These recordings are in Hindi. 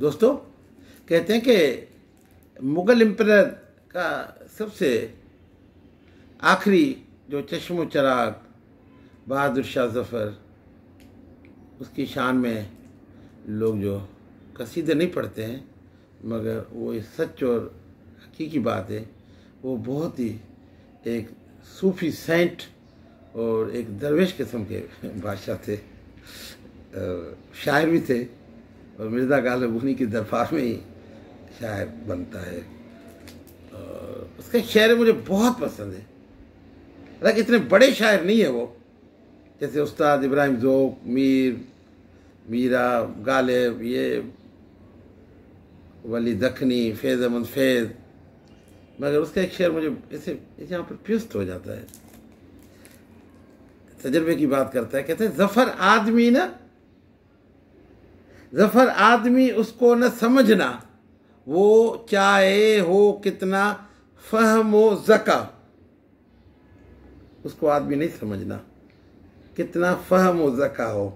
दोस्तों कहते हैं कि मुग़ल एम्पर का सबसे आखिरी जो चश्मो चराग बहादुर शाह जफ़र उसकी शान में लोग जो कसीदे नहीं पढ़ते हैं मगर वो सच और हकीकी बात है वो बहुत ही एक सूफी सेंट और एक दरवेश किस्म के बादशाह थे शायर भी थे और मिर्ज़ा गालिब उन्हीं की दरबार में ही शायर बनता है और उसके शायर मुझे बहुत पसंद है हालांकि इतने बड़े शायर नहीं है वो जैसे उस्ताद इब्राहिम जोक मीर मीरा गालिब ये वली दखनी फैज़ अहमद फैज़ मगर उसका एक शेर मुझे ऐसे यहाँ पर प्युस्त हो जाता है तजर्बे की बात करता है कहते हैं जफ़र आदमी ना ज़फ़र आदमी उसको न समझना वो चाहे हो कितना फहम व ज़का उसको आदमी नहीं समझना कितना फहम व ज़का हो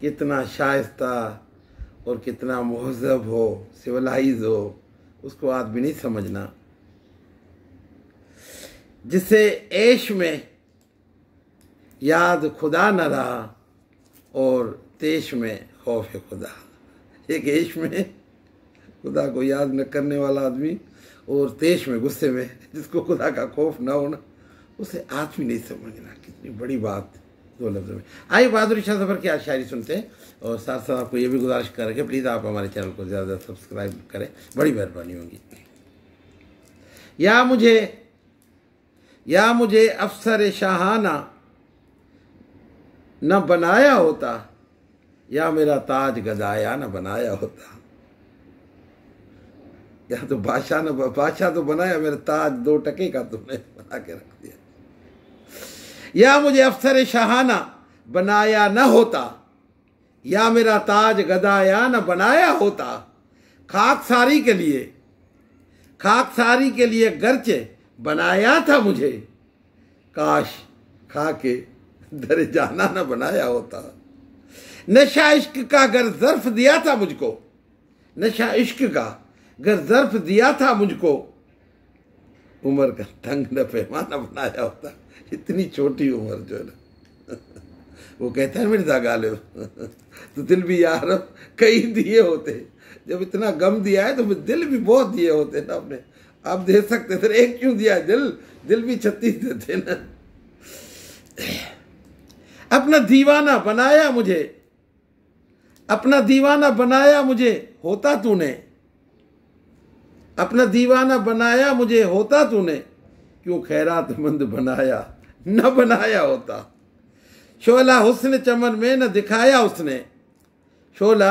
कितना शायस्ता और कितना महजब हो सिविलाइज हो उसको आदमी नहीं समझना जिसे ऐश में याद खुदा न रहा और तेश में खौफ है खुदा एक ऐश में खुदा को याद न करने वाला आदमी और तेज में गुस्से में जिसको खुदा का खौफ ना होना उसे आदमी नहीं समझना कितनी बड़ी बात दो लफ्ज़ों में आइए बहादुर शाह सफ़र की आज शायरी सुनते हैं और साथ साथ आपको ये भी गुजारिश रखें प्लीज़ आप हमारे चैनल को ज़्यादा सब्सक्राइब करें बड़ी मेहरबानी होगी या मुझे या मुझे अफसर शाहाना न बनाया होता या मेरा ताज गदाया न बनाया होता या तो बादशाह ने बादशाह तो बनाया मेरा ताज दो टके का तुमने बना के रख दिया या मुझे अफसर शहाना बनाया न होता या मेरा ताज गदाया न बनाया होता खाकसारी के लिए खाकसारी के लिए गर्चे बनाया था मुझे काश खा के दर जाना न बनाया होता नशा इश्क का अगर ज़र्फ दिया था मुझको नशा इश्क का अगर ज़र्फ दिया था मुझको उम्र का तंग न पैमाना बनाया होता इतनी छोटी उम्र जो है ना वो कहता है मिर्जा गालिब तो दिल भी यार कई दिए होते जब इतना गम दिया है तो फिर दिल भी बहुत दिए होते ना अपने आप दे सकते थे एक क्यों दिया दिल दिल भी छत्तीस देते ना अपना दीवाना बनाया मुझे अपना दीवाना बनाया मुझे होता तूने अपना दीवाना बनाया मुझे होता तूने क्यों खैरातमंद बनाया न बनाया होता शोला हुसन चमन में न दिखाया उसने शोला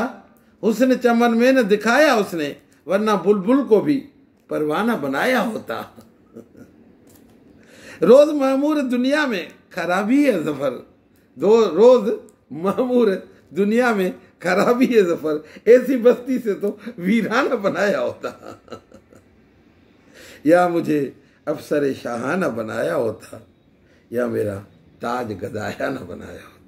हुसन चमन में न दिखाया उसने वरना बुलबुल को भी परवाना बनाया होता रोज महमूर दुनिया में खराबी है जफर दो रोज मामूर दुनिया में खराबी है सफर ऐसी बस्ती से तो वीराना बनाया होता या मुझे अफसर शाहाना बनाया होता या मेरा ताज गदाया ना बनाया होता